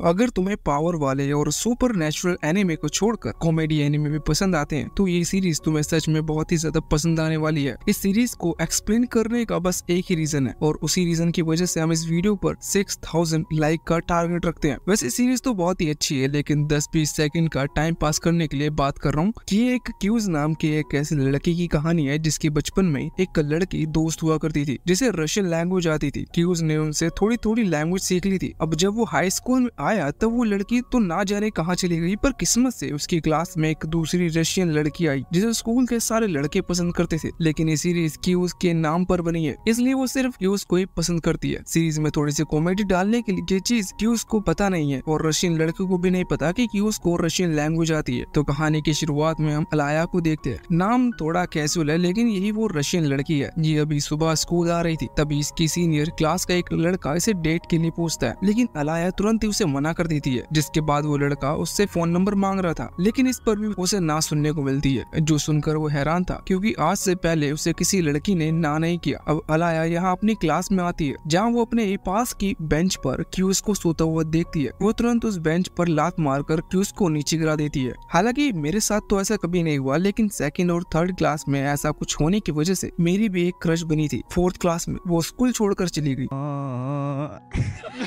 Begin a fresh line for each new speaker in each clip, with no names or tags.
तो अगर तुम्हें पावर वाले और सुपर नेचुरल एनिमे को छोड़कर कॉमेडी एनिमे भी पसंद आते हैं तो ये सीरीज तुम्हें सच में बहुत ही ज्यादा पसंद आने वाली है इस सीरीज को एक्सप्लेन करने का बस एक ही रीजन है और उसी रीजन की वजह से हम इस वीडियो पर 6000 थाउजेंड लाइक का टारगेट रखते हैं वैसे सीरीज तो बहुत ही अच्छी है लेकिन दस बीस सेकंड का टाइम पास करने के लिए बात कर रहा हूँ ये एक क्यूज नाम की एक ऐसी लड़की की कहानी है जिसकी बचपन में एक लड़की दोस्त हुआ करती थी जिसे रशियन लैंग्वेज आती थी क्यूज ने उनसे थोड़ी थोड़ी लैंग्वेज सीख ली थी अब जब वो हाई स्कूल में आया तब वो लड़की तो ना जाने कहाँ चली गई पर किस्मत से उसकी क्लास में एक दूसरी रशियन लड़की आई जिसे स्कूल के सारे लड़के पसंद करते थे लेकिन ये सीरीज की उसके नाम पर बनी है इसलिए वो सिर्फ क्यूज को ही पसंद करती है सीरीज में थोड़ी सी कॉमेडी डालने के लिए चीज क्यूज को पता नहीं है और रशियन लड़के को भी नहीं पता की क्यूज को रशियन लैंग्वेज आती है तो कहानी की शुरुआत में हम अलाया को देखते हैं नाम थोड़ा कैसुल है लेकिन यही वो रशियन लड़की है ये अभी सुबह स्कूल आ रही थी तभी इसकी सीनियर क्लास का एक लड़का इसे डेट के लिए पूछता है लेकिन अलाया तुरंत ही उसे मना कर देती है जिसके बाद वो लड़का उससे फोन नंबर मांग रहा था लेकिन इस पर भी उसे ना सुनने को मिलती है जो सुनकर वो हैरान था क्योंकि आज से पहले उसे किसी लड़की ने ना नहीं किया अब अलाया यहाँ अपनी क्लास में आती है जहाँ वो अपने पास की बेंच पर क्यूस को सोता हुआ देखती है वो तुरंत उस बेंच पर लात कर क्यूस को नीचे गिरा देती है हालांकि मेरे साथ तो ऐसा कभी नहीं हुआ लेकिन सेकेंड और थर्ड क्लास में ऐसा कुछ होने की वजह से मेरी भी एक क्रश बनी थी फोर्थ क्लास में वो स्कूल छोड़कर चली गई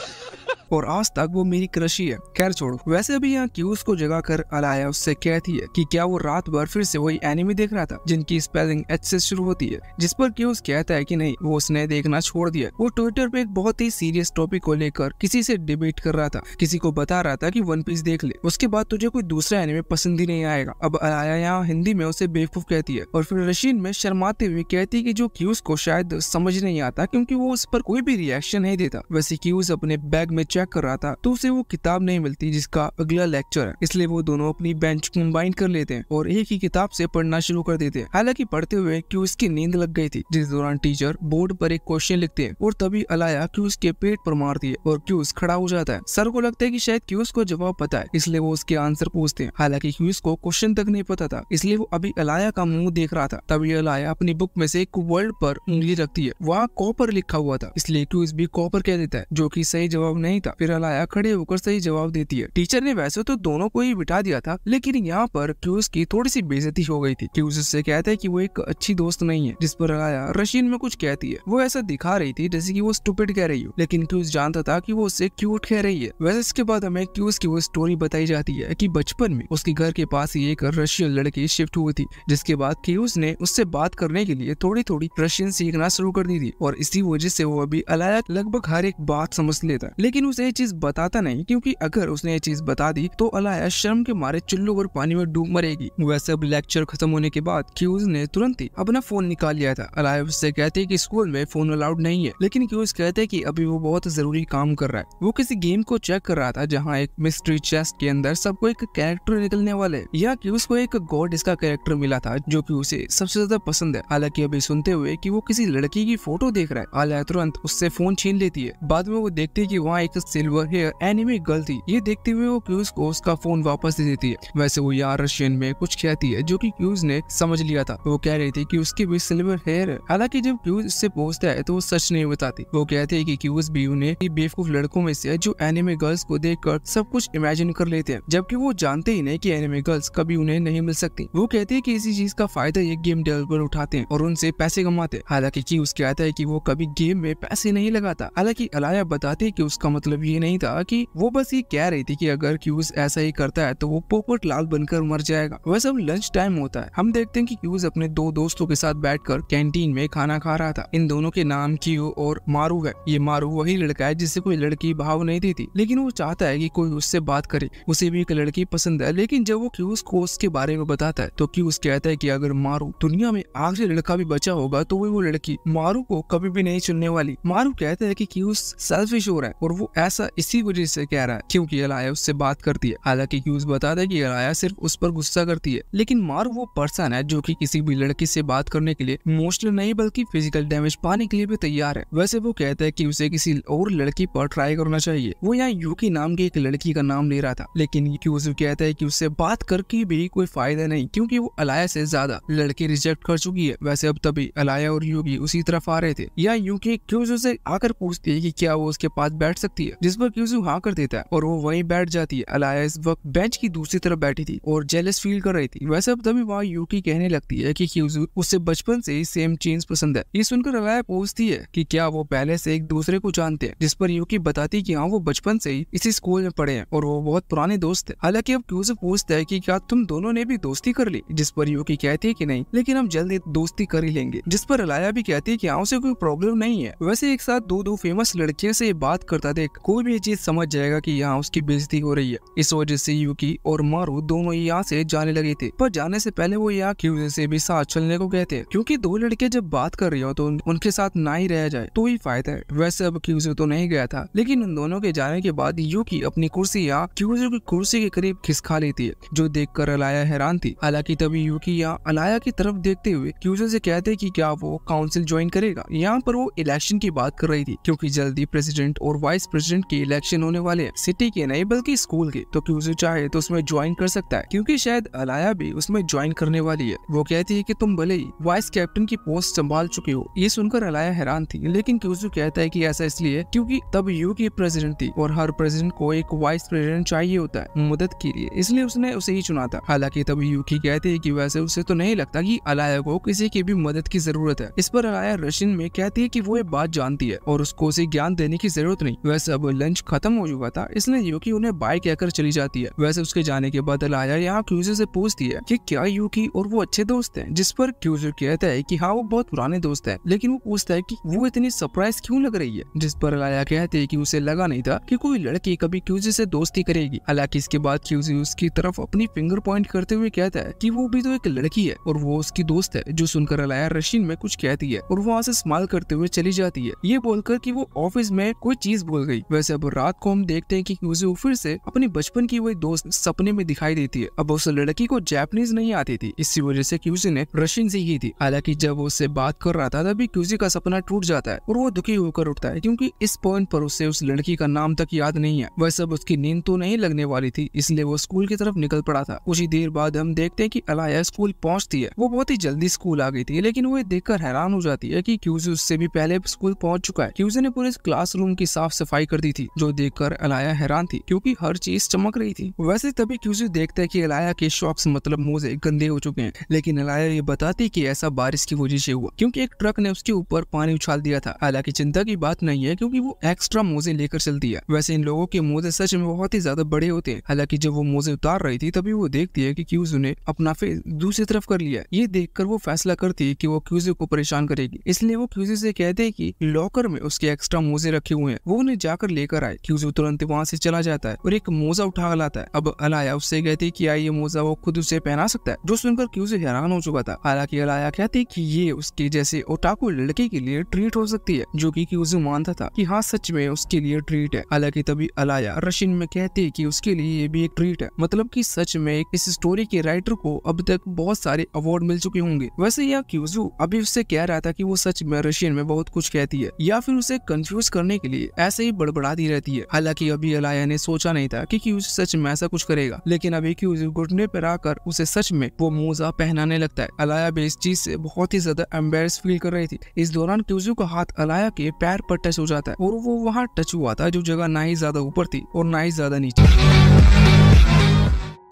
और आज तक वो मेरी क्रश ही है खैर छोड़ो वैसे अभी यहाँ क्यूज को जगा कर अलाया उससे कहती है कि क्या वो रात भर फिर से वही एनिमी देख रहा था जिनकी स्पेलिंग एच से शुरू होती है जिस पर क्यूज कहता है की नहीं वो उसने देखना छोड़ दिया वो ट्विटर पे एक बहुत ही सीरियस टॉपिक को लेकर किसी से डिबेट कर रहा था किसी को बता रहा था की वन पीस देख ले उसके बाद तुझे कोई दूसरा एनिमे पसंद ही नहीं आएगा अब अलाया यहाँ हिंदी में उसे बेवकूफ कहती है और फिर रशीन में शर्माते हुए कहती है की जो क्यूज को शायद समझ नहीं आता क्योंकि वो उस पर कोई भी रिएक्शन नहीं देता वैसे क्यूज अपने बैग में में चेक कर रहा था तो उसे वो किताब नहीं मिलती जिसका अगला लेक्चर है इसलिए वो दोनों अपनी बेंच कम्बाइन कर लेते हैं और एक ही किताब से पढ़ना शुरू कर देते हैं हालांकि पढ़ते हुए क्यूस की नींद लग गई थी जिस दौरान टीचर बोर्ड पर एक क्वेश्चन लिखते हैं और तभी अलाया क्यूज के पेट पर मारती है और क्यूस खड़ा हो जाता है सर को लगता है की शायद क्यूस को जवाब पता है इसलिए वो उसके आंसर पूछते हैं हालांकि क्यूस को क्वेश्चन तक नहीं पता था इसलिए वो अभी अलाया का मुंह देख रहा था तभी अलाया अपनी बुक में से एक वर्ड पर उंगली रखती है वहाँ कॉपर लिखा हुआ था इसलिए क्यूस भी कॉपर कह देता है जो की सही जवाब नहीं नहीं था फिर अलाया खड़े होकर सही जवाब देती है टीचर ने वैसे तो दोनों को ही बिठा दिया था लेकिन यहाँ पर क्यूज की थोड़ी सी बेजती हो गई थी क्यूज उससे कहते हैं की वो एक अच्छी दोस्त नहीं है जिस पर अलाया रशीन में कुछ कहती है वो ऐसा दिखा रही थी जैसे की वो स्टूपिट कह रही हो लेकिन क्यूज जानता था की वो उससे क्यूट कह रही है वैसे इसके बाद हमें क्यूज की वो स्टोरी बताई जाती है की बचपन में उसके घर के पास ही एक रशियन लड़की शिफ्ट हुई थी जिसके बाद क्यूज ने उससे बात करने के लिए थोड़ी थोड़ी रशियन सीखना शुरू कर दी थी और इसी वजह से वो अभी अलाया लगभग हर एक बात समझ लेता है लेकिन उसे ये चीज बताता नहीं क्योंकि अगर उसने ये चीज बता दी तो अलाया शर्म के मारे चुल्लू और पानी में डूब मरेगी वैसे अब लेक्चर खत्म होने के बाद क्यूज ने तुरंत ही अपना फोन निकाल लिया था अलाया उससे कहते की स्कूल में फोन अलाउड नहीं है लेकिन क्यूज कहते की अभी वो बहुत जरूरी काम कर रहा है वो किसी गेम को चेक कर रहा था जहाँ एक मिस्ट्री चेस्ट के अंदर सबको एक कैरेक्टर निकलने वाले या क्यूज को एक गॉड इसका कैरेक्टर मिला था जो की उसे सबसे ज्यादा पसंद है हालांकि अभी सुनते हुए की वो किसी लड़की की फोटो देख रहा है अलाया तुरंत उससे फोन छीन लेती है बाद में वो देखती है की वहाँ like silver hair anime girl थी ये देखते हुए वो क्यूज को उसका फोन वापस दे देती है वैसे वो यार रशियन में कुछ कहती है जो की क्यूज ने समझ लिया था वो कह रही थी की उसके भी सिल्वर हेयर है हालांकि जब क्यूज उससे पूछता है तो वो सच नहीं बताती वो कहते है की क्यूज भी उन्हें बेवकूफ लड़कों में से जो एनिमे गर्ल्स को देख कर सब कुछ इमेजिन कर लेते हैं जबकि वो जानते ही नहीं की एनिमे गर्ल्स कभी उन्हें नहीं मिल सकती वो कहते है की इसी चीज का फायदा ये गेम डेवलपर उठाते हैं और उनसे पैसे कमाते हैं हालांकि उसके आता है की वो कभी गेम में पैसे नहीं लगाता हालांकि अलाया बताते है की उसका मतलब ये नहीं था कि वो बस ये कह रही थी कि अगर क्यूज ऐसा ही करता है तो वो पोपट लाल बनकर मर जाएगा वह सब लंच टाइम होता है हम देखते हैं कि क्यूज अपने दो दोस्तों के साथ बैठकर कैंटीन में खाना खा रहा था इन दोनों के नाम क्यू और मारू है ये मारू वही लड़का है जिससे कोई लड़की भाव नहीं देती लेकिन वो चाहता है की कोई उससे बात करे उसे भी एक लड़की पसंद है लेकिन जब वो क्यूज को उसके बारे में बताता है तो क्यूज कहता है की अगर मारू दुनिया में आखिरी लड़का भी बचा होगा तो वो लड़की मारू को कभी भी नहीं चुनने वाली मारू कहता है की क्यूज सेल्फिश हो रहा है और वो वो ऐसा इसी वजह से कह रहा है क्योंकि अलाया उससे बात करती है हालांकि क्यूज बता दे कि अलाया सिर्फ उस पर गुस्सा करती है लेकिन मार वो पर्सन है जो कि किसी भी लड़की से बात करने के लिए इमोशनल नहीं बल्कि फिजिकल डैमेज पाने के लिए भी तैयार है वैसे वो कहता है की उसे किसी और लड़की पर ट्राई करना चाहिए वो यहाँ यूकी नाम की एक लड़की का नाम ले रहा था लेकिन क्यूज कहता है की उससे बात करके भी कोई फायदा नहीं क्यूँकी वो अलाया से ज्यादा लड़की रिजेक्ट कर चुकी है वैसे अब तभी अलाया और यूगी उसी तरफ आ रहे थे या यूकी क्यूज उसे आकर पूछती है की क्या वो उसके पास बैठ सकते लगती है जिस पर क्यूजू हाँ कर देता है और वो वही बैठ जाती है अलाया इस वक्त बेंच की दूसरी तरफ बैठी थी और जेलस फील कर रही थी वैसे अब तभी वहाँ यूकी कहने लगती है की क्यूजू उससे बचपन से ही सेम चेंज पसंद है ये सुनकर अलाया पूछती है की क्या वो पहले से एक दूसरे को जानते हैं जिस पर यूकी बताती की हाँ वो बचपन से ही इसी स्कूल में पढ़े हैं और वो बहुत पुराने दोस्त है हालांकि अब क्यूजू पूछता है की क्या तुम दोनों ने भी दोस्ती कर ली जिस पर यूकी कहती है की नहीं लेकिन हम जल्दी दोस्ती कर ही लेंगे जिस पर अलाया भी कहती है की हाँ उसे कोई प्रॉब्लम नहीं है वैसे एक साथ दो दो फेमस लड़कियों से बात करता था कोई भी चीज समझ जाएगा कि यहाँ उसकी बेजती हो रही है इस वजह से यूकी और मारू दोनों यहाँ से जाने लगे थे पर जाने से पहले वो यहाँ की वजह से भी साथ चलने को कहते हैं क्योंकि दो लड़के जब बात कर रहे हो तो उनके साथ ना ही रह जाए तो ही फायदा है वैसे अब क्यूजो तो नहीं गया था लेकिन उन दोनों के जाने के बाद यूकी अपनी कुर्सी यहाँ क्यूजो की कुर्सी के करीब खिसका लेती है जो देख कर अलाया हैरान थी हालांकि तभी यूकी यहाँ अलाया की तरफ देखते हुए क्यूजो से कहते की क्या वो काउंसिल ज्वाइन करेगा यहाँ पर वो इलेक्शन की बात कर रही थी क्योंकि जल्दी प्रेसिडेंट और वाइस प्रेसिडेंट के इलेक्शन होने वाले सिटी के नहीं बल्कि स्कूल के तो क्यों उसे चाहे तो उसमें ज्वाइन कर सकता है क्योंकि शायद अलाया भी उसमें ज्वाइन करने वाली है वो कहती है कि तुम भले ही वाइस कैप्टन की पोस्ट संभाल चुके हो ये सुनकर अलाया हैरान थी लेकिन क्यूजू कहता है की ऐसा इसलिए क्यूँकी तब यू की प्रेसिडेंट थी और हर प्रेसिडेंट को एक वाइस प्रेसिडेंट चाहिए होता है मदद के लिए इसलिए उसने उसे ही चुना था हालांकि तब यूकी कहते है की वैसे उसे तो नहीं लगता की अलाया को किसी की भी मदद की जरूरत है इस पर अलाया रशियन में कहती है की वो ये बात जानती है और उसको उसे ज्ञान देने की जरूरत नहीं वैसे वैसे अब लंच खत्म हो चुका था इसलिए यूकी उन्हें बाइक कहकर चली जाती है वैसे उसके जाने के बाद अलाया यहाँ क्यूजो से पूछती है कि क्या युकी और वो अच्छे दोस्त हैं जिस पर क्यूजो कहता है कि हाँ वो बहुत पुराने दोस्त है लेकिन वो पूछता है कि वो इतनी सरप्राइज क्यों लग रही है जिस पर अलाया कहते है कि उसे लगा नहीं था कि कोई लड़की कभी क्यूजो से दोस्ती करेगी हालांकि इसके बाद क्यूजी उसकी तरफ अपनी फिंगर पॉइंट करते हुए कहता है कि वो भी तो एक लड़की है और वो उसकी दोस्त है जो सुनकर अलाया रशीन में कुछ कहती है और वहाँ से स्माइल करते हुए चली जाती है ये बोलकर की वो ऑफिस में कोई चीज बोल गई गई वैसे अब रात को हम देखते हैं कि उसे फिर से अपने बचपन की वही दोस्त सपने में दिखाई देती है अब उस लड़की को जैपनीज नहीं आती थी इसी वजह से क्यूजी ने रशियन सीखी थी हालांकि जब वो उससे बात कर रहा था तभी क्यूजी का सपना टूट जाता है और वो दुखी होकर उठता है क्यूँकी इस पॉइंट पर उसे उस लड़की का नाम तक याद नहीं है वैसे अब उसकी नींद तो नहीं लगने वाली थी इसलिए वो स्कूल की तरफ निकल पड़ा था कुछ ही देर बाद हम देखते है की अलाया स्कूल पहुँचती है वो बहुत ही जल्दी स्कूल आ गई थी लेकिन वो कर हैरान हो जाती है की क्यूजी उससे भी पहले स्कूल पहुंच चुका है क्यूजी ने पूरे क्लासरूम की साफ सफाई सफाई कर दी थी जो देखकर अलाया हैरान थी क्योंकि हर चीज चमक रही थी वैसे तभी क्यूजी देखते है कि अलाया के शॉक्स मतलब मोजे गंदे हो चुके हैं लेकिन अलाया ये बताती कि ऐसा बारिश की वजह से हुआ क्योंकि एक ट्रक ने उसके ऊपर पानी उछाल दिया था हालांकि चिंता की बात नहीं है क्योंकि वो एक्स्ट्रा मोजे लेकर चलती है वैसे इन लोगों के मोजे सच में बहुत ही ज्यादा बड़े होते हैं हालांकि जब वो मोजे उतार रही थी तभी वो देखती है की क्यूज ने अपना फेस दूसरी तरफ कर लिया ये देखकर वो फैसला करती है की वो क्यूजे को परेशान करेगी इसलिए वो क्यूजे से कहते हैं की लॉकर में उसके एक्स्ट्रा मोजे रखे हुए हैं वो उन्हें जाकर लेकर आए क्यूजू तुरंत वहाँ से चला जाता है और एक मोजा उठा लाता है अब अलाया उससे कहती की आई ये मोजा वो खुद उसे पहना सकता है जो सुनकर क्यूज हैरान हो चुका था हालांकि अलाया कहती की ये उसके जैसे ओटाकू लड़के के लिए ट्रीट हो सकती है जो की क्यूजू मानता था की हाँ सच में उसके लिए ट्रीट है हालांकि तभी अलाया रशिन में कहती की उसके लिए ये भी एक ट्रीट है मतलब की सच में इस स्टोरी के राइटर को अब तक बहुत सारे अवार्ड मिल चुके होंगे वैसे यह क्यूजू अभी उससे कह रहा था कि वो सच में रशियन में बहुत कुछ कहती है या फिर उसे कंफ्यूज करने के लिए ऐसे ही बड़बड़ाती रहती है हालांकि अभी अलाया ने सोचा नहीं था कि क्यूज सच में ऐसा कुछ करेगा लेकिन अभी क्यूज घुटने पर आकर उसे सच में वो मोजा पहनाने लगता है अलाया भी इस चीज से बहुत ही ज्यादा एम्बेस फील कर रही थी इस दौरान क्यूजू का हाथ अलाया के पैर पर टच हो जाता है और वो वहाँ टच हुआ था जो जगह ना ही ज्यादा ऊपर थी और ना ही ज्यादा नीचे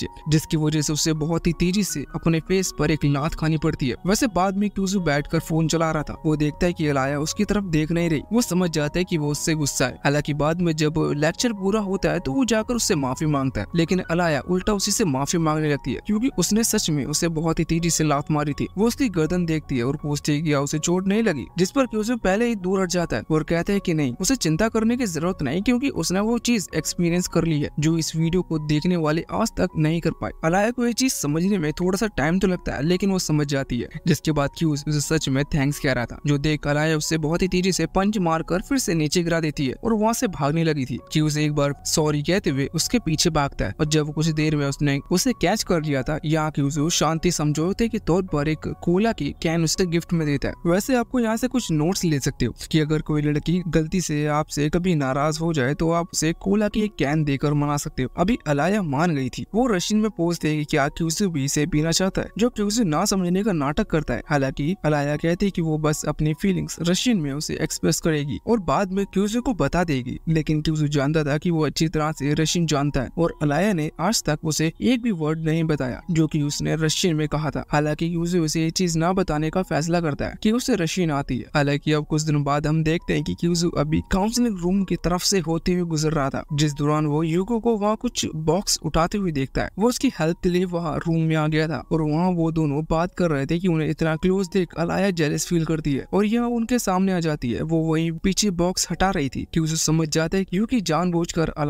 सकती है जिसकी वजह से उसे बहुत ही तेजी से अपने फेस पर एक लात खानी पड़ती है वैसे बाद में क्यूजु बैठ कर फोन चला रहा था वो देखता है की अलाया उसकी तरफ देख नहीं रही वो समझ जाता है की वो उससे गुस्सा है हालांकि बाद में जब लेक्चर पूरा होता है तो वो जाकर उससे माफी मांगता है लेकिन अलाया उल्टा उसी से माफी मांगने लगती है क्योंकि उसने सच में उसे बहुत ही तेजी से लात मारी थी वो उसकी गर्दन देखती है और पूछती है कि उसे चोट नहीं लगी जिस पर क्यूजू पहले ही दूर हट जाता है और कहते हैं कि नहीं उसे चिंता करने की जरूरत नहीं क्योंकि उसने वो चीज एक्सपीरियंस कर ली है जो इस वीडियो को देखने वाले आज तक नहीं नहीं कर पाई अलाया को ये चीज समझने में थोड़ा सा टाइम तो लगता है लेकिन वो समझ जाती है जिसके बाद की उसे सच में थैंक्स कह रहा था जो देख अलाया उससे बहुत ही तेजी से पंच मार कर फिर से नीचे गिरा देती है और वहाँ से भागने लगी थी उसे एक बार सॉरी कहते हुए उसके पीछे भागता है और जब कुछ देर में उसने उसे कैच कर लिया था यहाँ की उसे शांति समझौते के तौर पर एक कोला की कैन उसे गिफ्ट में देता है वैसे आपको यहाँ से कुछ नोट्स ले सकते हो कि अगर कोई लड़की गलती से आपसे कभी नाराज हो जाए तो आप उसे कोला की एक कैन देकर मना सकते हो अभी अलाया मान गई थी वो क्वेश्चन में पोज देगी कि क्यूजू भी इसे पीना चाहता है जो क्यूजू ना समझने का नाटक करता है हालांकि अलाया कहती है कि वो बस अपनी फीलिंग्स रशियन में उसे एक्सप्रेस करेगी और बाद में क्यूजू को बता देगी लेकिन क्यूजू जानता था की वो अच्छी तरह से रशियन जानता है और अलाया ने आज तक उसे एक भी वर्ड नहीं बताया जो की उसने रशियन में कहा था हालांकि क्यूजू उसे ये चीज न बताने का फैसला करता है की उसे रशियन आती है हालांकि अब कुछ दिनों बाद हम देखते हैं की क्यूजू अभी काउंसलिंग रूम की तरफ से होते हुए गुजर रहा था जिस दौरान वो युगो को वहाँ कुछ बॉक्स उठाते हुए देखता है वो उसकी हेल्प के लिए वहाँ रूम में आ गया था और वहाँ वो दोनों बात कर रहे थे कि उन्हें इतना क्लोज देख अलाया जेलिस फील करती है और यह उनके सामने आ जाती है वो वही पीछे बॉक्स हटा रही थी कि उसे समझ जाता है क्यूँकी जान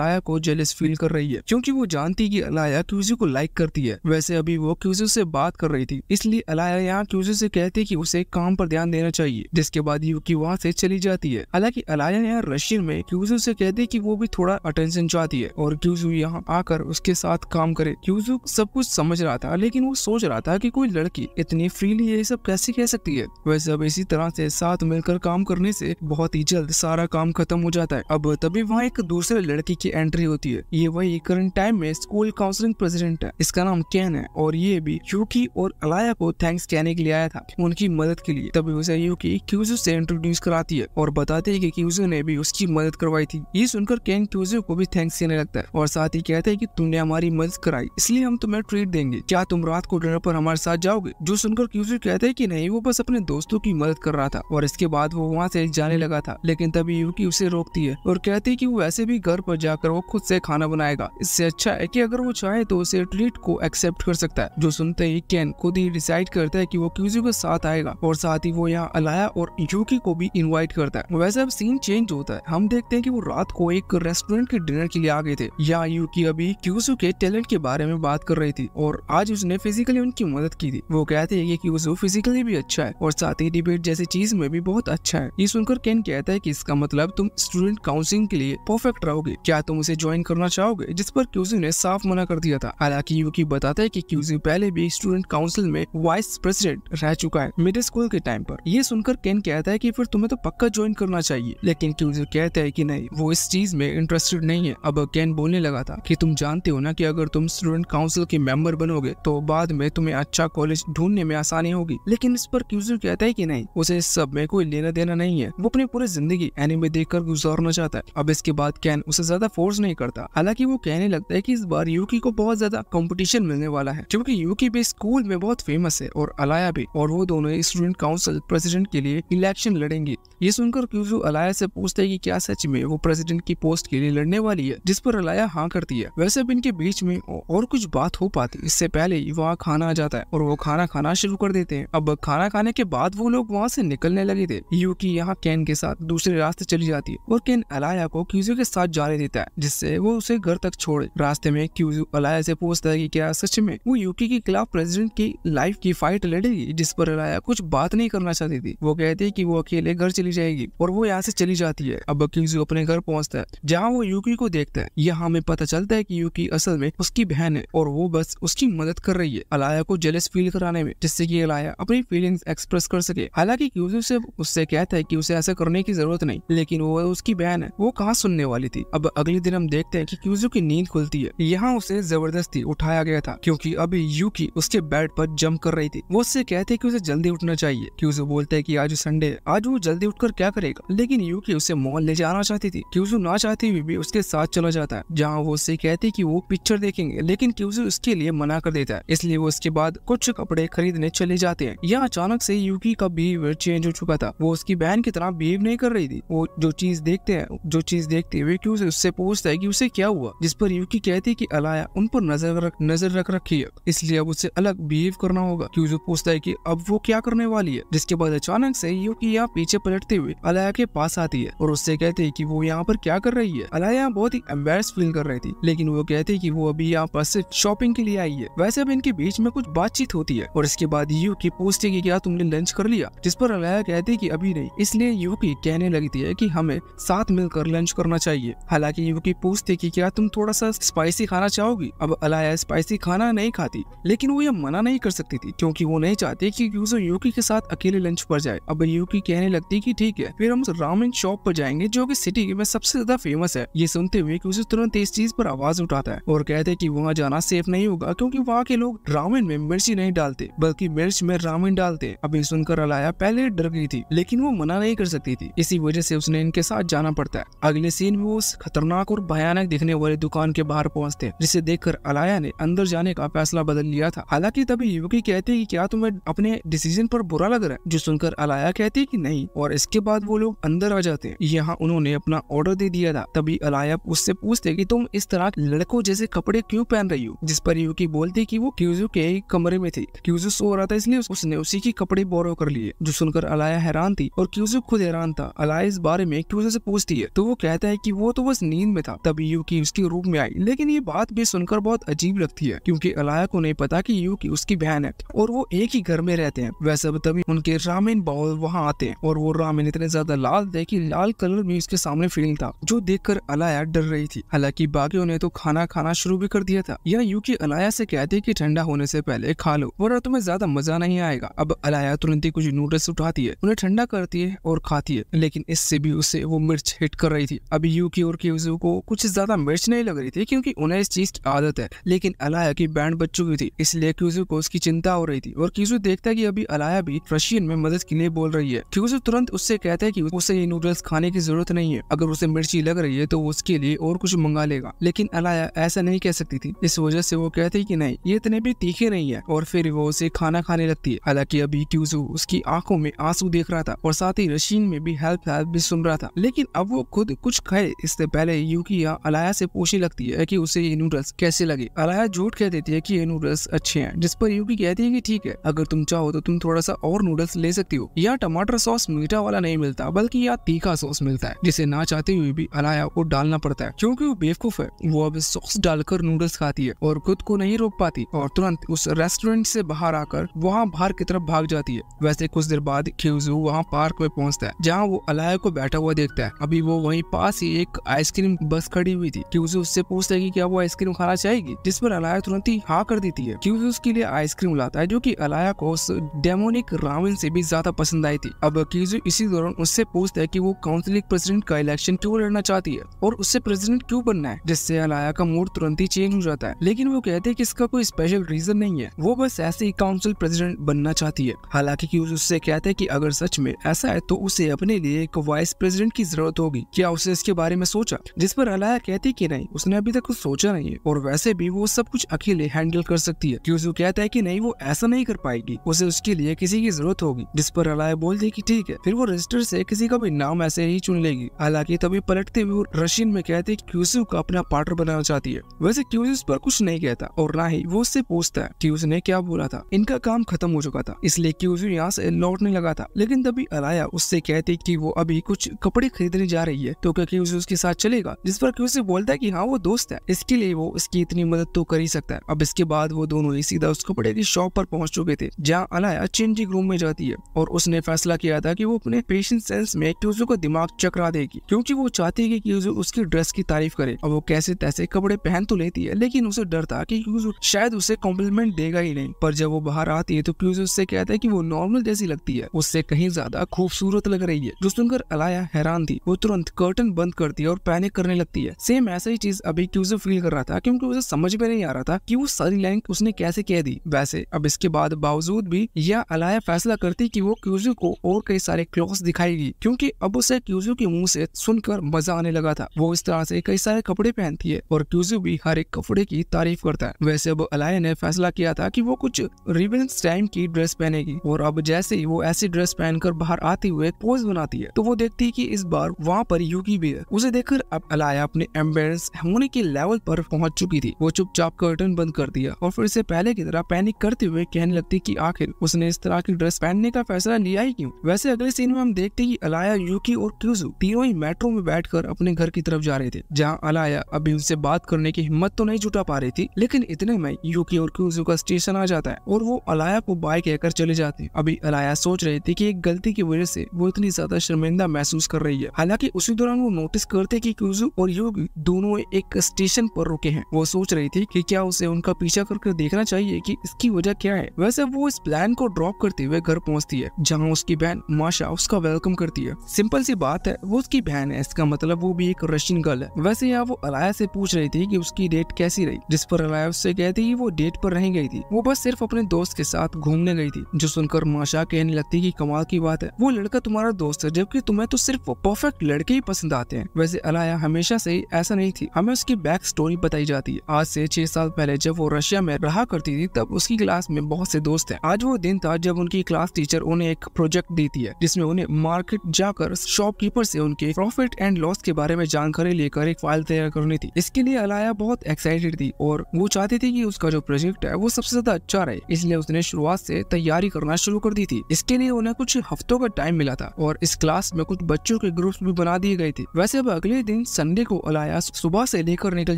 अलाया को जेलिस फील कर रही है क्यूँकी वो जानती की अलाया क्यूजी को लाइक करती है वैसे अभी वो क्यूजी से बात कर रही थी इसलिए अलाया यहाँ क्यूजी से कहते की उसे काम पर ध्यान देना चाहिए जिसके बाद की वहाँ से चली जाती है हालांकि अलाया यहाँ रशियन में क्यूजू से कहती की वो भी थोड़ा अटेंशन चाहती है और क्यूजू यहाँ आकर उसके साथ काम करे यूजुक सब कुछ समझ रहा था लेकिन वो सोच रहा था कि कोई लड़की इतनी फ्रीली ये सब कैसे कह सकती है वह सब इसी तरह से साथ मिलकर काम करने से बहुत ही जल्द सारा काम खत्म हो जाता है अब तभी वहाँ एक दूसरे लड़की की एंट्री होती है ये वही करंट टाइम में स्कूल काउंसिलिंग प्रेसिडेंट है इसका नाम कैन है और ये भी यूकी और अलाया को थैंक्स कहने के लिए आया था उनकी मदद के लिए तभी उसे यूकी क्यूजू से इंट्रोड्यूस कराती है और बताती है की क्यूजू ने भी उसकी मदद करवाई थी ये सुनकर कैन क्यूजू को भी थैंक्स कहने लगता है और साथ ही कहते है की तुमने हमारी मदद कर कराई इसलिए हम तुम्हें ट्रीट देंगे क्या तुम रात को डिनर पर हमारे साथ जाओगे जो सुनकर क्यूसी कहते हैं कि नहीं वो बस अपने दोस्तों की मदद कर रहा था और इसके बाद वो वहाँ से जाने लगा था लेकिन तभी युकी उसे रोकती है और कहती है की वो वैसे भी घर पर जाकर वो खुद से खाना बनाएगा इससे अच्छा है की अगर वो चाहे तो उसे ट्रीट को एक्सेप्ट कर सकता है जो सुनते ही कैन खुद ही डिसाइड करता है की वो क्यूसी के साथ आएगा और साथ ही वो यहाँ अलाया और यूकी को भी इन्वाइट करता है वैसे अब सीन चेंज होता है हम देखते हैं की वो रात को एक रेस्टोरेंट के डिनर के लिए आ गए थे यहाँ यूकी अभी क्यूसू के टैलेंट के बारे में बात कर रही थी और आज उसने फिजिकली उनकी मदद की थी वो कहते हैं कि वो फिजिकली भी अच्छा है और साथ ही डिबेट जैसी चीज में भी बहुत अच्छा है ये सुनकर केन कहता है की इसका मतलब तुम स्टूडेंट काउंसिलिंग के लिए परफेक्ट रहोगे क्या तुम उसे ज्वाइन करना चाहोगे जिस पर क्यूजी ने साफ मना कर दिया था हालांकि युकी बताता है की क्यूजी पहले भी स्टूडेंट काउंसिल में वाइस प्रेसिडेंट रह चुका है मिडिल स्कूल के टाइम पर ये सुनकर केन कहता है कि फिर तुम्हें तो पक्का ज्वाइन करना चाहिए लेकिन क्यूजी कहता है कि नहीं वो इस चीज में इंटरेस्टेड नहीं है अब केन बोलने लगा था कि तुम जानते हो ना कि अगर तुम स्टूडेंट काउंसिल के मेंबर बनोगे तो बाद में तुम्हें अच्छा कॉलेज ढूंढने में आसानी होगी लेकिन इस पर क्यूजू कहता है की नहीं उसे इस सब में कोई लेना देना नहीं है वो अपनी पूरी जिंदगी एनिमे देख कर गुजारना चाहता है अब इसके बाद कैन उसे ज्यादा फोर्स नहीं करता हालांकि वो कहने लगता है की इस बार यूकी को बहुत ज्यादा कॉम्पिटिशन मिलने वाला है क्यूँकी यूकी भी स्कूल में बहुत फेमस है और अलाया भी और वो दोनों स्टूडेंट काउंसिल प्रेसिडेंट के लिए इलेक्शन लड़ेंगी ये सुनकर क्यूजू अलाया से पूछता है की क्या सच में वो प्रेसिडेंट की पोस्ट के लिए लड़ने वाली है जिस पर अलाया हाँ करती है वैसे अब इनके बीच में और कुछ बात हो पाती इससे पहले ही वहाँ खाना आ जाता है और वो खाना खाना शुरू कर देते हैं अब खाना खाने के बाद वो लोग वहाँ से निकलने लगे थे यूकी यहाँ कैन के साथ दूसरे रास्ते चली जाती है और कैन अलाया को क्यूजू के साथ जाने देता है जिससे वो उसे घर तक छोड़े रास्ते में क्यूजू अलाया से पूछता है की क्या सच में वो यूकी के खिलाफ प्रेसिडेंट की लाइफ की फाइट लड़ेगी जिस पर अलाया कुछ बात नहीं करना चाहती थी वो कहती है की वो अकेले घर चली जाएगी और वो यहाँ से चली जाती है अब क्यूजू अपने घर पहुँचता है जहाँ वो यूकी को देखता है यहाँ हमें पता चलता है की यूकी असल में उसकी बहन है और वो बस उसकी मदद कर रही है अलाया को जेलस फील कराने में जिससे की अलाया अपनी फीलिंग्स एक्सप्रेस कर सके हालांकि यूजुफ से उससे कहता है कि उसे ऐसा करने की जरूरत नहीं लेकिन वो उसकी बहन है वो कहाँ सुनने वाली थी अब अगले दिन हम देखते हैं कि क्यूजू की नींद खुलती है यहाँ उसे जबरदस्ती उठाया गया था क्योंकि अब यूकी उसके बेड पर जंप कर रही थी वो उससे कहते कि उसे जल्दी उठना चाहिए क्यूजू बोलते है की आज संडे आज वो जल्दी उठकर क्या करेगा लेकिन यूकी उसे मॉल ले जाना चाहती थी क्यूजू ना चाहती हुई भी उसके साथ चला जाता है जहाँ वो उससे कहती की वो पिक्चर देखेंगे है लेकिन क्यूजू इसके लिए मना कर देता है इसलिए वो उसके बाद कुछ कपड़े खरीदने चले जाते हैं यह अचानक से युकी का बिहेवियर चेंज हो चुका था वो उसकी बहन की तरह बिहेव नहीं कर रही थी वो जो चीज देखते हैं जो चीज देखते हुए क्यूजू उससे पूछता है की उसे क्या हुआ जिस पर युकी कहती है की अलाया उन पर नजर रख नजर रख रखी है इसलिए अब उसे अलग बिहेव करना होगा क्यूजू पूछता है की अब वो क्या करने वाली है जिसके बाद अचानक से यूकी यहाँ पीछे पलटते हुए अलाया के पास आती है और उससे कहते है की वो यहाँ पर क्या कर रही है अलाया बहुत ही एम्बेस फील कर रही थी लेकिन वो कहते की वो अभी यहाँ वापस सिर्फ शॉपिंग के लिए आई है वैसे अब इनके बीच में कुछ बातचीत होती है और इसके बाद यू की पूछते की क्या तुमने लंच कर लिया जिस पर अलाया कहती की अभी नहीं इसलिए यू की कहने लगती है की हमें साथ मिलकर लंच करना चाहिए हालांकि यू की पूछते की क्या तुम थोड़ा सा स्पाइसी खाना चाहोगी अब अलाया स्पाइसी खाना नहीं खाती लेकिन वो ये मना नहीं कर सकती थी क्योंकि वो नहीं चाहती कि यूजो यूकी के साथ अकेले लंच पर जाए अब यूकी कहने लगती कि ठीक है फिर हम रामेन शॉप पर जाएंगे जो कि सिटी में सबसे ज्यादा फेमस है ये सुनते हुए कि उसे तुरंत इस चीज पर आवाज उठाता है और कहते कि वहाँ जाना सेफ नहीं होगा क्योंकि वहाँ के लोग रामेन में मिर्ची नहीं डालते बल्कि मिर्च में रामेन डालते अभी सुनकर अलाया पहले डर गई थी लेकिन वो मना नहीं कर सकती थी इसी वजह से उसने इनके साथ जाना पड़ता है अगले सीन में वो उस खतरनाक और भयानक दिखने वाले दुकान के बाहर पहुँचते जिसे देख अलाया ने अंदर जाने का फैसला बदल लिया था हालांकि तभी युवकी कहती है क्या तुम्हें अपने डिसीजन आरोप बुरा लग रहा है जो सुनकर अलाया कहती की नहीं और इसके बाद वो लोग अंदर आ जाते यहाँ उन्होंने अपना ऑर्डर दे दिया था तभी अलाया उससे पूछते कि तुम इस तरह लड़कों जैसे कपड़े क्यों क्यूजू पहन रही हूँ जिस पर युवकी बोलती की वो क्यूजू के कमरे में थी क्यूजू सो रहा था इसलिए उसने उसी के कपड़े बोरो कर लिए जो सुनकर अलाया हैरान थी और क्यूजू खुद हैरान था अलाया इस बारे में क्यूजू से पूछती है तो वो कहता है की वो तो बस नींद में था तभी युवकी उसके रूप में आई लेकिन ये बात भी सुनकर बहुत अजीब लगती है क्यूँकी अलाया को नहीं पता की यूकी उसकी बहन है और वो एक ही घर में रहते हैं वैसे तभी उनके रामेन बाउल वहाँ आते हैं और वो रामेन इतने ज्यादा लाल थे की लाल कलर में उसके सामने फील था जो देखकर अलाया डर रही थी हालांकि बाकी उन्हें तो खाना खाना शुरू भी कर दिया दिया था यह यूकी अलाया से कहती कि ठंडा होने से पहले खा लो वरना तुम्हें ज्यादा मजा नहीं आएगा अब अलाया तुरंत ही कुछ नूडल्स उठाती है उन्हें ठंडा करती है और खाती है लेकिन इससे भी उसे वो मिर्च हिट कर रही थी यू यूकी और क्यूजू को कुछ ज्यादा मिर्च नहीं लग रही थी क्यूँकी उन्हें इस चीज की आदत है लेकिन अलाया की बैंड बच चुकी थी इसलिए क्यूजू को उसकी चिंता हो रही थी और क्यूजू देखता है की अभी अलाया भी रशियन में मदद के लिए बोल रही है क्यूजू तुरंत उससे कहते हैं की उसे ये नूडल्स खाने की जरूरत नहीं है अगर उसे मिर्ची लग रही है तो उसके लिए और कुछ मंगा लेगा लेकिन अलाया ऐसा नहीं कह सकती थी इस वजह से वो कहती कि नहीं ये इतने भी तीखे नहीं है और फिर वो उसे खाना खाने लगती है हालांकि अभी क्यूजू उसकी आंखों में आंसू देख रहा था और साथ ही रशीन में भी हेल्प हेल्प भी सुन रहा था लेकिन अब वो खुद कुछ खाए इससे पहले यूकिया अलाया से पूछने लगती है कि उसे ये नूडल्स कैसे लगे अलाया झूठ कह देती है कि ये नूडल्स अच्छे हैं जिस पर यूकी कहती है कि ठीक है अगर तुम चाहो तो तुम थोड़ा सा और नूडल्स ले सकती हो यहाँ टमाटर सॉस मीठा वाला नहीं मिलता बल्कि यहाँ तीखा सॉस मिलता है जिसे ना चाहते हुए भी अलाया को डालना पड़ता है क्योंकि वो बेवकूफ है वो अब सॉस डालकर नूडल्स नूडल्स खाती है और खुद को नहीं रोक पाती और तुरंत उस रेस्टोरेंट से बाहर आकर वहाँ बाहर की तरफ भाग जाती है वैसे कुछ देर बाद खेजू वहाँ पार्क में पहुँचता है जहाँ वो अलाया को बैठा हुआ देखता है अभी वो वही पास ही एक आइसक्रीम बस खड़ी हुई थी क्यूजू उससे पूछता है की क्या वो आइसक्रीम खाना चाहेगी जिस पर अलाया तुरंत ही हाँ कर देती है क्यूजू उसके लिए आइसक्रीम लाता है जो की अलाया को उस डेमोनिक रावण से भी ज्यादा पसंद आई थी अब क्यूजू इसी दौरान उससे पूछता है की वो काउंसिल प्रेसिडेंट का इलेक्शन क्यों लड़ना चाहती है और उससे प्रेसिडेंट क्यों बनना है जिससे अलाया का मूड तुरंत ही चेंज समझ जाता है लेकिन वो कहते हैं कि इसका कोई स्पेशल रीजन नहीं है वो बस ऐसे ही काउंसिल प्रेसिडेंट बनना चाहती है हालांकि क्यूज उससे कहते हैं कि अगर सच में ऐसा है तो उसे अपने लिए एक वाइस प्रेसिडेंट की जरूरत होगी क्या उसे इसके बारे में सोचा जिस पर अलाया कहती की नहीं उसने अभी तक कुछ सोचा नहीं है और वैसे भी वो सब कुछ अकेले हैंडल कर सकती है क्यूजू कहता है की नहीं वो ऐसा नहीं कर पाएगी उसे उसके लिए किसी की जरूरत होगी जिस पर अलाया बोल दे की ठीक है फिर वो रजिस्टर से किसी का भी नाम ऐसे ही चुन लेगी हालांकि तभी पलटते हुए रशियन में कहते क्यूसू का अपना पार्टनर बनाना चाहती है वैसे क्यूज कोई उस पर कुछ नहीं कहता और ना ही वो उससे पूछता है कि उसने क्या बोला था इनका काम खत्म हो चुका था इसलिए की उसे यहाँ से लौटने लगा था लेकिन तभी अलाया उससे कहती कि वो अभी कुछ कपड़े खरीदने जा रही है तो क्या उसे उसके साथ चलेगा जिस पर उसे बोलता है की हाँ वो दोस्त है इसके लिए वो इसकी इतनी मदद तो कर ही सकता है अब इसके बाद वो दोनों ही सीधा उस कपड़े की शॉप पर पहुंच चुके थे जहाँ अलाया चेंजिंग रूम में जाती है और उसने फैसला किया था कि वो अपने पेशेंट सेंस में क्यूजू का दिमाग चकरा देगी क्योंकि वो चाहती है कि उसकी ड्रेस की तारीफ करे और वो कैसे तैसे कपड़े पहन तो लेती है लेकिन उसे डर था कि क्यूज शायद उसे कॉम्प्लीमेंट देगा ही नहीं पर जब वो बाहर आती है तो क्यूज उससे कहता है कि वो नॉर्मल जैसी लगती है उससे कहीं ज्यादा खूबसूरत लग रही है जो सुनकर अलाया हैरान थी वो तुरंत कर्टन बंद करती है और पैनिक करने लगती है सेम ऐसा ही चीज अभी क्यूज फील कर रहा था क्योंकि उसे समझ में नहीं आ रहा था कि वो सारी लाइन उसने कैसे कह दी वैसे अब इसके बाद बावजूद भी यह अलाया फैसला करती की वो क्यूजू को और कई सारे क्लॉथ दिखाएगी क्यूँकी अब उसे क्यूजू के मुँह से सुनकर मजा आने लगा था वो इस तरह से कई सारे कपड़े पहनती है और क्यूजू भी हर एक कपड़े की तारीफ करता है वैसे अब अलाया ने फैसला किया था कि वो कुछ रिबन टाइम की ड्रेस पहनेगी और अब जैसे ही वो ऐसी ड्रेस पहनकर बाहर आते हुए पोज बनाती है तो वो देखती है की इस बार वहाँ पर युगी भी है उसे देखकर अब अलाया अपने एम्बेस होने के लेवल पर पहुंच चुकी थी वो चुपचाप कर्टन बंद कर दिया और फिर से पहले की तरह पैनिक करते हुए कहने लगती कि आखिर उसने इस तरह की ड्रेस पहनने का फैसला लिया ही क्यों वैसे अगले सीन में हम देखते कि अलाया यूकी और क्यूजू तीनों ही मेट्रो में बैठकर अपने घर की तरफ जा रहे थे जहाँ अलाया अभी उनसे बात करने की हिम्मत तो नहीं जुटा पा रही थी लेकिन इतने में यूकी और क्यूजू का स्टेशन आ जाता है और वो अलाया को बाय कहकर चले जाते हैं अभी अलाया सोच रही थी की एक गलती की वजह से वो इतनी ज्यादा शर्मिंदा महसूस कर रही है हालांकि उसी दौरान वो नोटिस करते की क्यूजू और यूगी दोनों एक स्टेशन पर रुके हैं वो सोच रही थी की क्या उसे उनका पीछा करके देखना चाहिए की इसकी वजह क्या है वैसे वो इस प्लान को ड्रॉप करते हुए घर पहुँचती है जहाँ उसकी बहन माशा उसका वेलकम करती है सिंपल सी बात है वो उसकी बहन है इसका मतलब वो भी एक रशियन गर्ल है वैसे यहाँ वो अलाया से पूछ रही थी कि उसकी डेट कैसी रही जिस पर अलाया उससे कहती है वो डेट पर नहीं गई थी वो बस सिर्फ अपने दोस्त के साथ घूमने गई थी जो सुनकर माशा कहने लगती की कमाल की बात है वो लड़का तुम्हारा दोस्त है जबकि तुम्हें तो सिर्फ परफेक्ट लड़के ही पसंद आते हैं वैसे अलाया हमेशा से ऐसा नहीं थी हमें उसकी बैक स्टोरी बताई जाती है आज से छह साल पहले जब वो रशिया में रहा करती थी तब उसकी क्लास में बहुत से दोस्त है आज वो दिन था जब उनकी क्लास टीचर उन्हें एक प्रोजेक्ट देती है जिसमे उन्हें मार्केट जाकर शॉपकीपर से उनके प्रॉफिट एंड लॉस के बारे में जानकारी लेकर एक फाइल तैयार करनी थी इसके लिए अलाया बहुत एक्साइट एक्साइटेड थी और वो चाहती थी कि उसका जो प्रोजेक्ट है वो सबसे ज्यादा अच्छा रहे इसलिए उसने शुरुआत से तैयारी करना शुरू कर दी थी इसके लिए उन्हें कुछ हफ्तों का टाइम मिला था और इस क्लास में कुछ बच्चों के ग्रुप भी बना दिए गए थे वैसे अब अगले दिन संडे को अलाया सुबह से लेकर निकल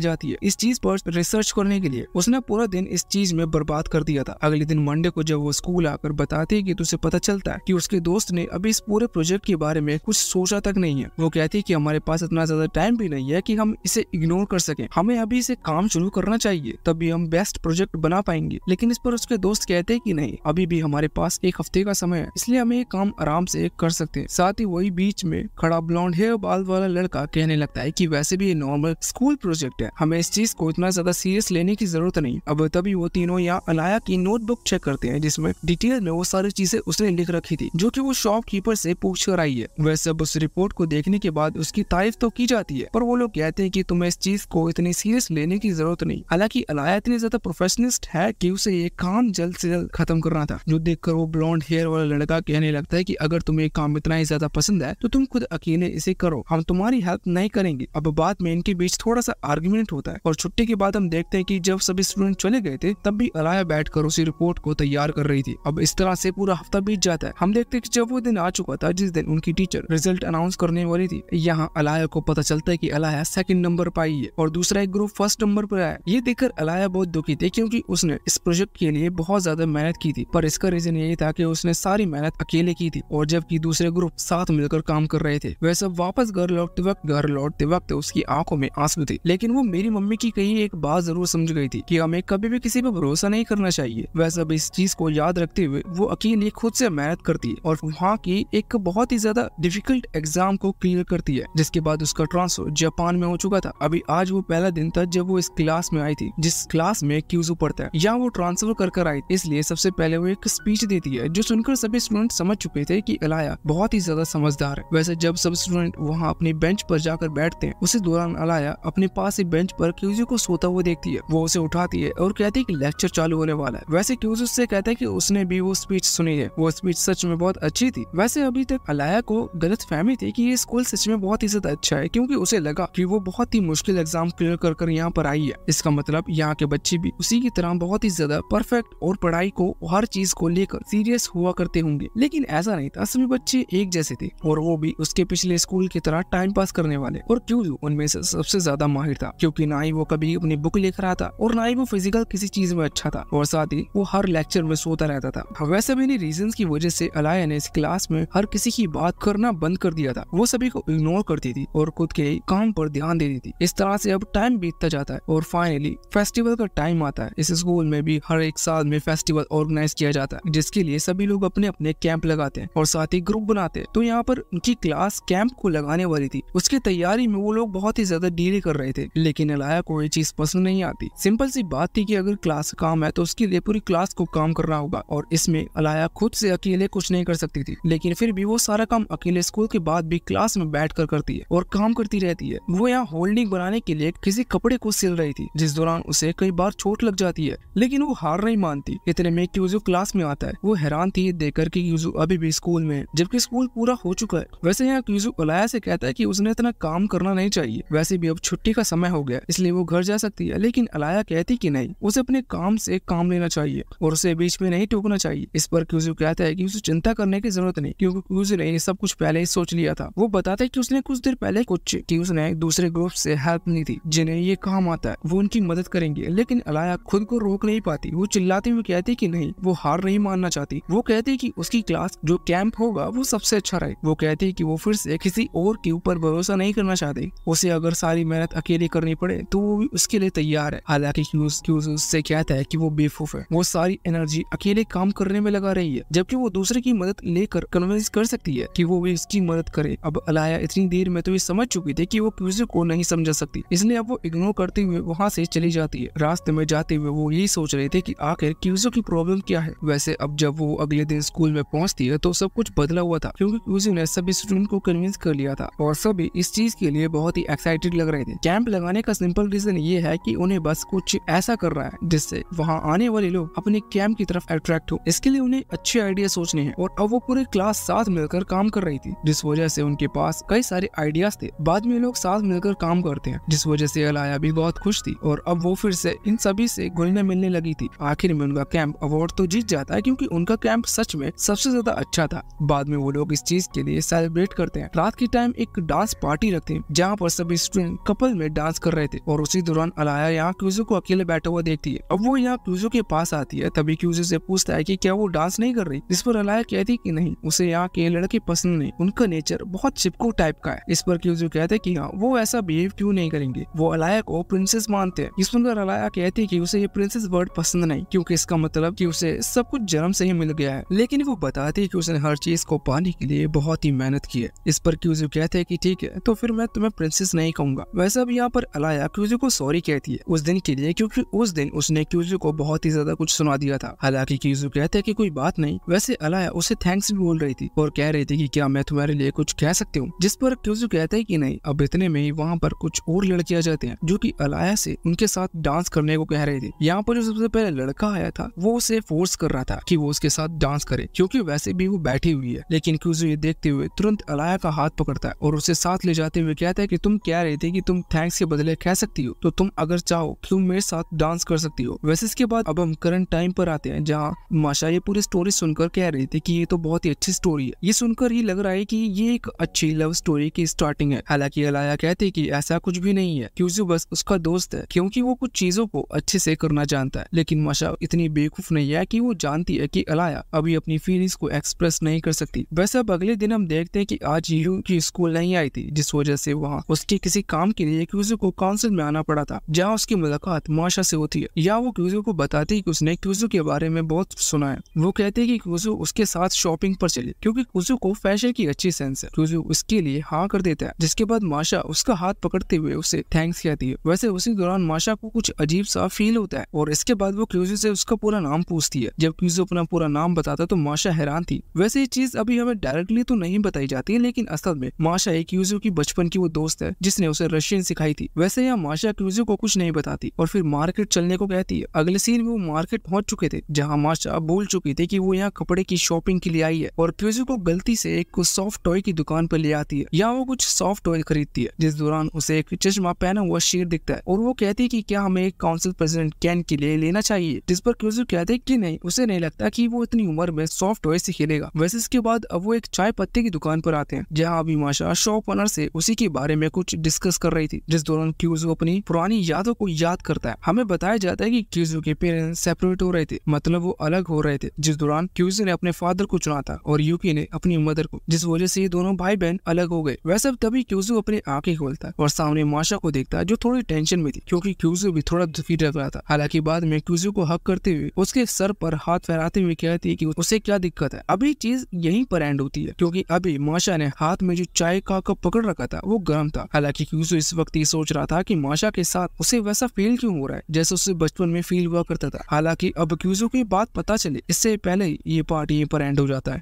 जाती है इस चीज पर रिसर्च करने के लिए उसने पूरा दिन इस चीज में बर्बाद कर दिया था अगले दिन मंडे को जब वो स्कूल आकर बताती है की उसे पता चलता है की उसके दोस्त ने अभी इस पूरे प्रोजेक्ट के बारे में कुछ सोचा तक नहीं है वो कहती है की हमारे पास इतना ज्यादा टाइम भी नहीं है की हम इसे इग्नोर कर सके हमें अभी इसे काम काम शुरू करना चाहिए तभी हम बेस्ट प्रोजेक्ट बना पाएंगे लेकिन इस पर उसके दोस्त कहते कि नहीं अभी भी हमारे पास एक हफ्ते का समय है इसलिए हमें ये काम आराम से कर सकते हैं साथ ही वही बीच में खड़ा ब्लॉन्ड हेयर बाल वाला लड़का कहने लगता है की वैसे भी ये नॉर्मल स्कूल प्रोजेक्ट है हमें इस चीज को इतना ज्यादा सीरियस लेने की जरूरत नहीं अब तभी वो तीनों यहाँ अनाया की नोटबुक चेक करते हैं जिसमें डिटेल में वो सारी चीजें उसने लिख रखी थी जो की वो शॉपकीपर से पूछ कर आई है वैसे अब उस रिपोर्ट को देखने के बाद उसकी तारीफ तो की जाती है पर वो लोग कहते हैं की तुम्हें इस चीज को इतनी सीरियस लेने की जरूरत नहीं हालांकि अलाया इतनी ज्यादा प्रोफेशनिस्ट है कि उसे ये काम जल्द से जल्द खत्म करना था जो देखकर वो ब्लॉन्ड हेयर वाला लड़का कहने लगता है की अगर तुम्हें काम इतना ही ज्यादा पसंद है तो तुम खुद अकेले इसे करो हम तुम्हारी हेल्प नहीं करेंगे अब बाद में इनके बीच थोड़ा सा आर्ग्यूमेंट होता है और छुट्टी के बाद हम देखते हैं की जब सभी स्टूडेंट चले गए थे तब भी अलाया बैठ कर उसी रिपोर्ट को तैयार कर रही थी अब इस तरह से पूरा हफ्ता बीत जाता है हम देखते हैं कि जब वो दिन आ चुका था जिस दिन उनकी टीचर रिजल्ट अनाउंस करने वाली थी यहाँ अलाया को पता चलता है की अलाया सेकंड नंबर पर आई है और दूसरा एक ग्रुप फर्स्ट नंबर तौर पर आया ये देखकर अलाया बहुत दुखी थी क्योंकि उसने इस प्रोजेक्ट के लिए बहुत ज्यादा मेहनत की थी पर इसका रीजन यही था कि उसने सारी मेहनत अकेले की थी और जबकि दूसरे ग्रुप साथ मिलकर काम कर रहे थे वह सब वापस घर लौटते वक्त घर लौटते वक्त उसकी आंखों में आंसू थे लेकिन वो मेरी मम्मी की कही एक बात जरूर समझ गई थी की हमें कभी भी किसी पर भरोसा नहीं करना चाहिए वह सब इस चीज को याद रखते हुए वो अकेले खुद से मेहनत करती है और वहाँ की एक बहुत ही ज्यादा डिफिकल्ट एग्जाम को क्लियर करती है जिसके बाद उसका ट्रांसफर जापान में हो चुका था अभी आज वो पहला दिन था जब वो इस क्लास में आई थी जिस क्लास में क्यूजू पढ़ता है यहाँ वो ट्रांसफर कर कर आई इसलिए सबसे पहले वो एक स्पीच देती है जो सुनकर सभी स्टूडेंट समझ चुके थे की अलाया बहुत ही ज्यादा समझदार है वैसे जब सब स्टूडेंट वहाँ अपने बेंच पर जाकर बैठते हैं उसी दौरान अलाया अपने पास ही बेंच पर क्यूजू को सोता हुआ देखती है वो उसे उठाती है और कहती है की लेक्चर चालू होने वाला है वैसे क्यूजू से कहता है की उसने भी वो स्पीच सुनी है वो स्पीच सच में बहुत अच्छी थी वैसे अभी तक अलाया को गलत फहमी थी की ये स्कूल सच में बहुत ही ज्यादा अच्छा है क्यूँकी उसे लगा की वो बहुत ही मुश्किल एग्जाम क्लियर कर यहाँ पर आई रही है इसका मतलब यहाँ के बच्चे भी उसी की तरह बहुत ही ज्यादा परफेक्ट और पढ़ाई को हर चीज को लेकर सीरियस हुआ करते होंगे लेकिन ऐसा नहीं था सभी बच्चे एक जैसे थे और वो भी उसके पिछले स्कूल की तरह टाइम पास करने वाले और क्यूँ उनमें से सबसे ज्यादा माहिर था क्योंकि ना ही वो कभी अपनी बुक लेकर रहा था और ना ही वो फिजिकल किसी चीज में अच्छा था और साथ ही वो हर लेक्चर में सोता रहता था वैसे मैंने रीजन की वजह से अलाया ने इस क्लास में हर किसी की बात करना बंद कर दिया था वो सभी को इग्नोर करती थी और खुद के काम पर ध्यान देती थी इस तरह से अब टाइम बीतता जाता है और फाइनली फेस्टिवल का टाइम आता है इस स्कूल में भी हर एक साल में फेस्टिवल ऑर्गेनाइज किया जाता है जिसके लिए सभी लोग अपने अपने कैंप लगाते हैं और साथ ही ग्रुप बनाते हैं तो यहाँ पर उनकी क्लास कैंप को लगाने वाली थी उसकी तैयारी में वो लोग बहुत ही ज्यादा डीले कर रहे थे लेकिन अलाया को ये चीज पसंद नहीं आती सिंपल सी बात थी की अगर क्लास काम है तो उसके लिए पूरी क्लास को काम करना होगा और इसमें अलाया खुद से अकेले कुछ नहीं कर सकती थी लेकिन फिर भी वो सारा काम अकेले स्कूल के बाद भी क्लास में बैठ कर करती है और काम करती रहती है वो यहाँ होल्डिंग बनाने के लिए किसी कपड़े को सिल खेल रही थी जिस दौरान उसे कई बार चोट लग जाती है लेकिन वो हार नहीं मानती इतने में क्यूजू क्लास में आता है वो हैरान थी देखकर कि यूजू अभी भी स्कूल में है जबकि स्कूल पूरा हो चुका है वैसे यहाँ क्यूजू अलाया से कहता है की उसने इतना काम करना नहीं चाहिए वैसे भी अब छुट्टी का समय हो गया इसलिए वो घर जा सकती है लेकिन अलाया कहती की नहीं उसे अपने काम से काम लेना चाहिए और उसे बीच में नहीं टोकना चाहिए इस पर क्यूजू कहता है की उसे चिंता करने की जरूरत नहीं क्यूँकी क्यूजू ने सब कुछ पहले ही सोच लिया था वो बताते की उसने कुछ देर पहले कुछ की उसने दूसरे ग्रुप से हेल्प ली थी जिन्हें ये काम आता होता है वो उनकी मदद करेंगे लेकिन अलाया खुद को रोक नहीं पाती वो चिल्लाते हुए कहती की नहीं वो हार नहीं मानना चाहती वो कहती की उसकी क्लास जो कैंप होगा वो सबसे अच्छा रहे वो कहती की वो फिर से किसी और के ऊपर भरोसा नहीं करना चाहती उसे अगर सारी मेहनत अकेले करनी पड़े तो वो भी उसके लिए तैयार है हालांकि उससे कहता है की वो बेफूफ है वो सारी एनर्जी अकेले काम करने में लगा रही है जबकि वो दूसरे की मदद लेकर कन्विंस कर सकती है कि वो भी इसकी मदद करे अब अलाया इतनी देर में तो ये समझ चुकी थी कि वो क्यूज को नहीं समझा सकती इसलिए अब वो इग्नोर करते हुए में वहाँ से चली जाती है रास्ते में जाते हुए वो यही सोच रहे थे कि आखिर क्यूजो की प्रॉब्लम क्या है वैसे अब जब वो अगले दिन स्कूल में पहुँचती है तो सब कुछ बदला हुआ था क्योंकि क्यूजो ने सभी स्टूडेंट को कन्विंस कर लिया था और सभी इस चीज के लिए बहुत ही एक्साइटेड लग रहे थे कैंप लगाने का सिंपल रीजन ये है की उन्हें बस कुछ ऐसा कर रहा है जिससे वहाँ आने वाले लोग अपने कैंप की तरफ अट्रैक्ट हो इसके लिए उन्हें अच्छे आइडिया सोचने हैं और अब वो पूरे क्लास साथ मिलकर काम कर रही थी जिस वजह से उनके पास कई सारे आइडियाज थे बाद में लोग साथ मिलकर काम करते हैं जिस वजह से अलाया भी बहुत खुश थी और अब वो फिर से इन सभी से घुलने मिलने लगी थी आखिर में उनका कैंप अवार्ड तो जीत जाता है क्योंकि उनका कैंप सच में सबसे ज्यादा अच्छा था बाद में वो लोग इस चीज के लिए सेलिब्रेट करते हैं रात के टाइम एक डांस पार्टी रखते हैं जहाँ पर सभी स्टूडेंट कपल में डांस कर रहे थे और उसी दौरान अलाया यहाँ क्यूजो को अकेले बैठा हुआ देखती है अब वो यहाँ क्यूजो के पास आती है तभी क्यूजो से पूछता है की क्या वो डांस नहीं कर रही जिस पर अलाया कहती की नहीं उसे यहाँ के लड़के पसंद नहीं उनका नेचर बहुत चिपको टाइप का है इस पर क्यूजो कहते की हाँ वो ऐसा बिहेव क्यूँ नहीं करेंगे वो अलाया को प्रिंस प्रिंसेस मानते हैं ये सुनकर अलाया कहती है कि उसे ये प्रिंसेस वर्ड पसंद नहीं क्योंकि इसका मतलब कि उसे सब कुछ जन्म से ही मिल गया है लेकिन वो बताती है कि उसने हर चीज को पाने के लिए बहुत ही मेहनत की है इस पर क्यूजू कहते हैं कि ठीक है तो फिर मैं तुम्हें प्रिंसेस नहीं कहूंगा वैसे अब यहाँ पर अलाया क्यूजू को सॉरी कहती है उस दिन के लिए क्योंकि उस दिन उसने क्यूजू को बहुत ही ज्यादा कुछ सुना दिया था हालांकि क्यूजू कहते हैं कि कोई बात नहीं वैसे अलाया उसे थैंक्स भी बोल रही थी और कह रही थी कि क्या मैं तुम्हारे लिए कुछ कह सकती हूँ जिस पर क्यूजू कहते हैं कि नहीं अब इतने में ही वहाँ पर कुछ और आ जाते हैं जो की अलाया माया से उनके साथ डांस करने को कह रहे थे यहाँ पर जो सबसे पहले लड़का आया था वो उसे फोर्स कर रहा था कि वो उसके साथ डांस करे क्योंकि वैसे भी वो बैठी हुई है लेकिन क्यूजो ये देखते हुए तुरंत अलाया का हाथ पकड़ता है और उसे साथ ले जाते हुए कहता है कि तुम कह रहे थे कि तुम थैंक्स के बदले कह सकती हो तो तुम अगर चाहो तुम मेरे साथ डांस कर सकती हो वैसे इसके बाद अब हम करंट टाइम पर आते हैं जहाँ माशा ये पूरी स्टोरी सुनकर कह रही थी की ये तो बहुत ही अच्छी स्टोरी है ये सुनकर ही लग रहा है की ये एक अच्छी लव स्टोरी की स्टार्टिंग है हालांकि अलाया कहते की ऐसा कुछ भी नहीं है क्यूजो बस उसका दो दोस्त है क्योंकि वो कुछ चीजों को अच्छे से करना जानता है लेकिन मशा इतनी बेवकूफ नहीं है कि वो जानती है कि अलाया अभी अपनी फीलिंग्स को एक्सप्रेस नहीं कर सकती वैसे अब अगले दिन हम देखते हैं कि आज यू की स्कूल नहीं आई थी जिस वजह से वहाँ उसके किसी काम के लिए क्यूजो को काउंसिल में आना पड़ा था जहाँ उसकी मुलाकात माशा से होती है या वो क्यूजो को बताती है की उसने क्यूजो के बारे में बहुत सुना है वो कहते है की क्यूजो उसके साथ शॉपिंग पर चले क्यूँकी क्यूजो को फैशन की अच्छी सेंस है क्यूजो उसके लिए हाँ कर देता है जिसके बाद माशा उसका हाथ पकड़ते हुए उसे थैंक्स कहती है वैसे उसी दौरान माशा को कुछ अजीब सा फील होता है और इसके बाद वो क्यूजी से उसका पूरा नाम पूछती है जब क्यूजी अपना पूरा नाम बताता तो माशा हैरान थी वैसे ये चीज अभी हमें डायरेक्टली तो नहीं बताई जाती है लेकिन असल में माशा एक क्यूजो की बचपन की वो दोस्त है जिसने उसे रशियन सिखाई थी वैसे यहाँ माशा क्यूजो को कुछ नहीं बताती और फिर मार्केट चलने को कहती है अगले सीन में वो मार्केट पहुंच चुके थे जहाँ माशा बोल चुकी थी की वो यहाँ कपड़े की शॉपिंग के लिए आई है और क्यूजो को गलती से एक सॉफ्ट टॉय की दुकान पर ले आती है यहाँ वो कुछ सॉफ्ट टॉय खरीदती है जिस दौरान उसे एक चश्मा पहना हुआ शेर दिखता है और वो कहती है कि क्या हमें एक काउंसिल प्रेसिडेंट कैन के लिए लेना चाहिए जिस पर क्यूज कहते कि नहीं उसे नहीं लगता कि वो इतनी उम्र में सॉफ्ट टॉय से खेलेगा वैसे इसके बाद अब वो एक चाय पत्ते की दुकान पर आते हैं जहाँ अभी माशा शॉप ओनर से उसी के बारे में कुछ डिस्कस कर रही थी जिस दौरान क्यूजो अपनी पुरानी यादों को याद करता है हमें बताया जाता है की क्यूजो के पेरेंट्स सेपरेट हो रहे थे मतलब वो अलग हो रहे थे जिस दौरान क्यूजो ने अपने फादर को चुना था और यूकी ने अपनी मदर को जिस वजह से ये दोनों भाई बहन अलग हो गए वैसे तभी क्यूजो अपनी आंखें खोलता है और सामने माशा को देखता है जो थोड़ी टेंशन टेंशन में थी क्योंकि क्यूजू भी थोड़ा डिफीट लग रहा था हालांकि बाद में क्यूजू को हक करते हुए उसके सर पर हाथ फहराते हुए कहती है कि उसे क्या दिक्कत है अभी चीज यहीं पर एंड होती है क्योंकि अभी माशा ने हाथ में जो चाय का कप पकड़ रखा था वो गर्म था हालांकि क्यूजो इस वक्त ये सोच रहा था की माशा के साथ उसे वैसा फील क्यों हो रहा है जैसे उसे बचपन में फील हुआ करता था हालांकि अब क्यूजो की बात पता चले इससे पहले ये पार्ट यहीं पर एंड हो जाता है